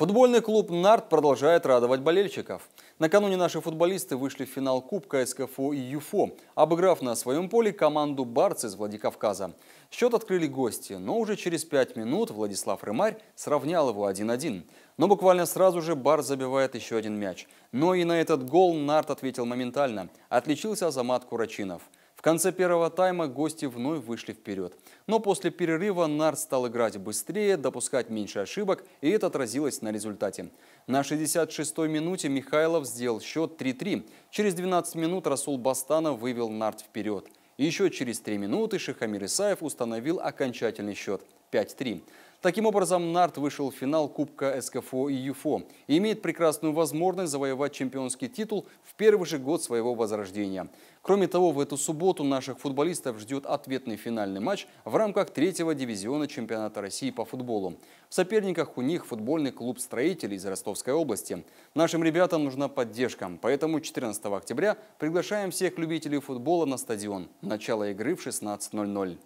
Футбольный клуб «Нарт» продолжает радовать болельщиков. Накануне наши футболисты вышли в финал Кубка СКФУ и ЮФО, обыграв на своем поле команду «Барц» из Владикавказа. Счет открыли гости, но уже через пять минут Владислав Рымарь сравнял его 1-1. Но буквально сразу же «Барс» забивает еще один мяч. Но и на этот гол «Нарт» ответил моментально. Отличился Азамат Курачинов – в конце первого тайма гости вновь вышли вперед. Но после перерыва Нарт стал играть быстрее, допускать меньше ошибок, и это отразилось на результате. На 66-й минуте Михайлов сделал счет 3-3. Через 12 минут Расул Бастана вывел Нарт вперед. Еще через 3 минуты Шихамир Исаев установил окончательный счет – 5-3. Таким образом, Нарт вышел в финал Кубка СКФО и ЮФО и имеет прекрасную возможность завоевать чемпионский титул в первый же год своего возрождения. Кроме того, в эту субботу наших футболистов ждет ответный финальный матч в рамках третьего дивизиона чемпионата России по футболу. В соперниках у них футбольный клуб строителей из Ростовской области. Нашим ребятам нужна поддержка, поэтому 14 октября приглашаем всех любителей футбола на стадион. Начало игры в 16.00.